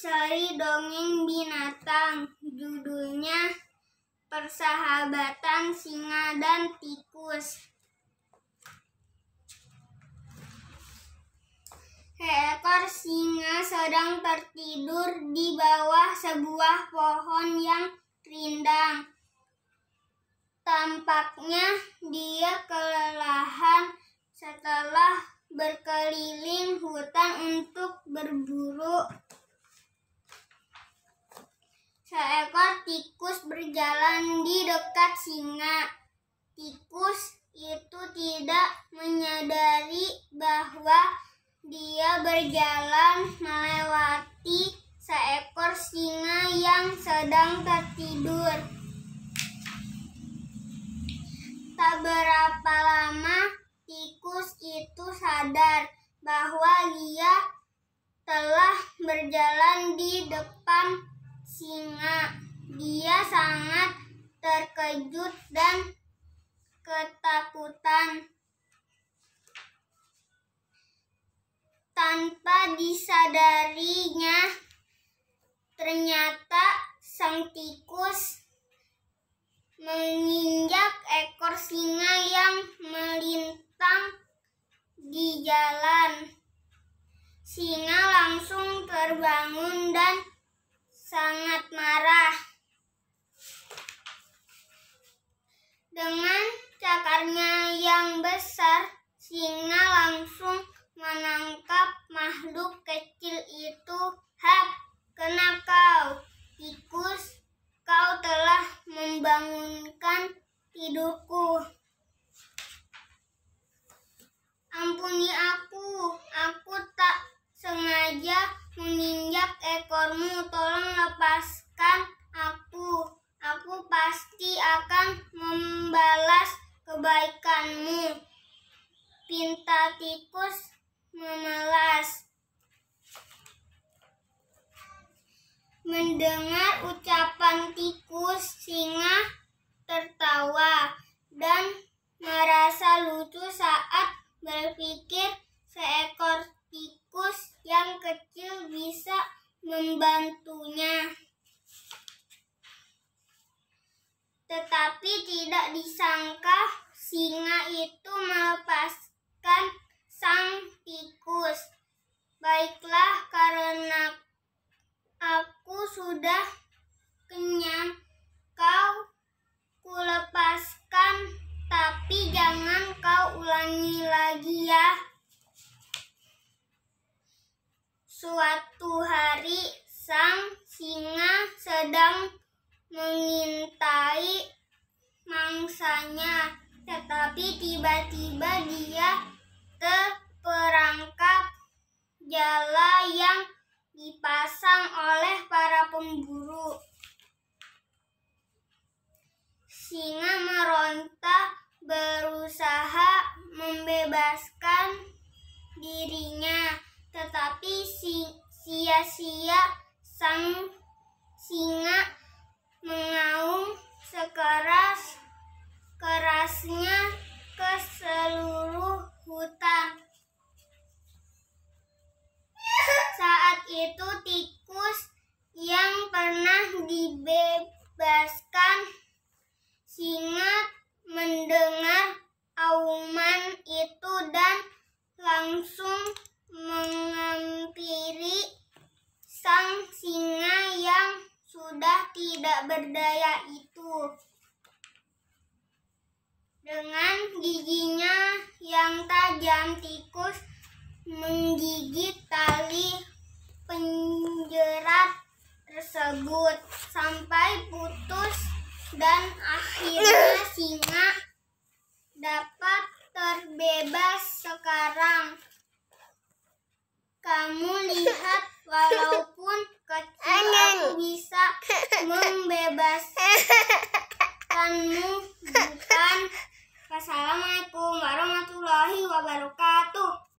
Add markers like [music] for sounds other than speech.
seri dongeng binatang judulnya Persahabatan Singa dan Tikus. Seekor singa sedang tertidur di bawah sebuah pohon yang rindang. Tampaknya dia kelelahan setelah berkeliling hutan untuk berburu Seekor tikus berjalan di dekat singa. Tikus itu tidak menyadari bahwa dia berjalan melewati seekor singa yang sedang tertidur. Tak berapa lama, tikus itu sadar bahwa dia telah berjalan di depan singa. Dia sangat terkejut dan ketakutan. Tanpa disadarinya, ternyata sang tikus menginjak ekor singa yang melintang di jalan. Singa langsung ter singa langsung menangkap makhluk tikus memelas. Mendengar ucapan tikus, singa tertawa dan merasa lucu saat berpikir seekor tikus yang kecil bisa membantunya. Tetapi tidak disangka singa itu melepaskan sang tikus. Baiklah karena aku sudah kenyang. Kau kulepaskan tapi jangan kau ulangi lagi ya. Suatu hari sang singa sedang mengintai mangsanya tetapi tiba-tiba dia pemburu. Singa meronta berusaha membebaskan dirinya, tetapi sia-sia sang singa mengaum sekeras kerasnya dibebaskan singa mendengar auman itu dan langsung mengampiri sang singa yang sudah tidak berdaya itu dengan giginya yang tajam tikus menggigit tali tersebut sampai putus dan akhirnya [laughs] singa dapat terbebas sekarang. Kamu lihat [laughs] walaupun kecil aku bisa [laughs] membebaskanmu bukan? Assalamualaikum warahmatullahi wabarakatuh.